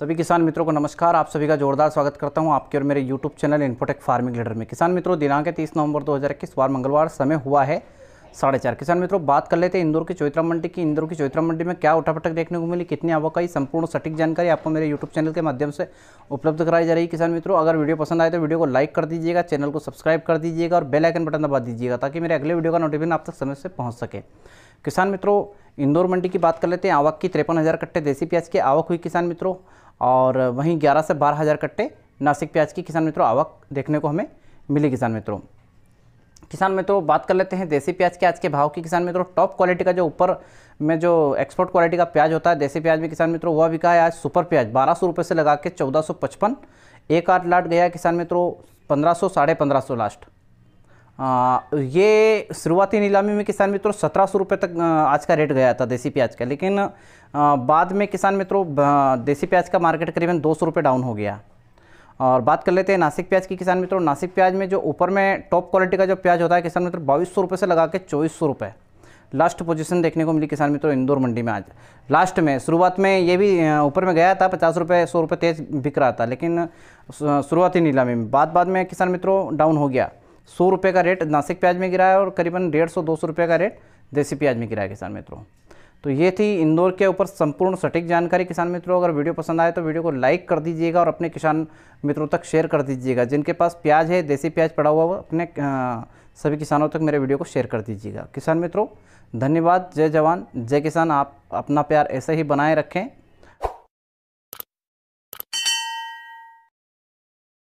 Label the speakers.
Speaker 1: सभी किसान मित्रों को नमस्कार आप सभी का जोरदार स्वागत करता हूं आपके और मेरे YouTube channel Infotech farming leader में किसान मित्रों दिनांक है तीस नवंबर 2021 वार मंगलवार समय हुआ है साढ़े चार किसान मित्रों बात कर लेते हैं इंदौर की चौथरा मंडी की इंदौर की चौथरा मंडी में क्या उठापटक देखने को मिली कितनी आवक आई संपूर्ण सटीक जानकारी आपको मेरे यूट्यूब चैनल के माध्यम से उपलब्ध कराई जा रही है किसान मित्रों अगर वीडियो पसंद आए तो वीडियो को लाइक कर दीजिएगा चैनल को सब्सक्राइब कर दीजिएगा और बेलाइकन बटन दबा दीजिएगा ताकि मेरे अगले वीडियो का नोटिफिकेशन आप तक समय से पहुँच सके किसान मित्रों इंदौर मंडी की बात कर लेते हैं आवक की तिरपन हज़ार कट्टे देसी प्याज की आवक हुई किसान मित्रों और वहीं ग्यारह से बारह हज़ार कट्टे नासिक प्याज की किसान मित्रों आवक देखने को हमें मिली किसान मित्रों किसान मित्रों बात कर लेते हैं देसी प्याज के आज के भाव की किसान मित्रों टॉप क्वालिटी का जो ऊपर में जो एक्सपोर्ट क्वालिटी का प्याज होता है देसी प्याज में किसान मित्रों वह बिका है आज सुपर प्याज बारह सौ रुपये से लगा के चौदह सौ पचपन एक आठ लाट गया किसान मित्रों पंद्रह सौ साढ़े पंद्रह सौ लास्ट ये शुरुआती नीलामी में किसान मित्रों सत्रह सौ रुपये तक आज का रेट गया था देसी प्याज का लेकिन बाद में किसान मित्रों देसी प्याज का मार्केट करीबन दो सौ रुपये डाउन हो गया और बात कर लेते हैं नासिक प्याज की किसान मित्रों नासिक प्याज में जो ऊपर में टॉप क्वालिटी का जो प्याज होता है किसान मित्रों बाईस सौ रुपये से लगा के चौबीस सौ रुपये लास्ट पोजीशन देखने को मिली किसान मित्रों इंदौर मंडी में आज लास्ट में शुरुआत में ये भी ऊपर में गया था पचास रुपये सौ रुपये तेज़ बिक रहा था लेकिन शुरुआती नीलामी में बाद बाद में किसान मित्रों डाउन हो गया सौ रुपये का रेट नासिक प्याज में गिरा है और करीबन डेढ़ सौ दो सौ रुपये का रेट देसी प्याज में गिरा है किसान मित्रों तो ये थी इंदौर के ऊपर संपूर्ण सटीक जानकारी किसान मित्रों अगर वीडियो पसंद आए तो वीडियो को लाइक कर दीजिएगा और अपने किसान मित्रों तक शेयर कर दीजिएगा जिनके पास प्याज है देसी प्याज पड़ा हुआ अपने सभी किसानों तक मेरे वीडियो को शेयर कर दीजिएगा किसान मित्रों धन्यवाद जय जवान जय किसान आप अपना प्यार ऐसे ही बनाए रखें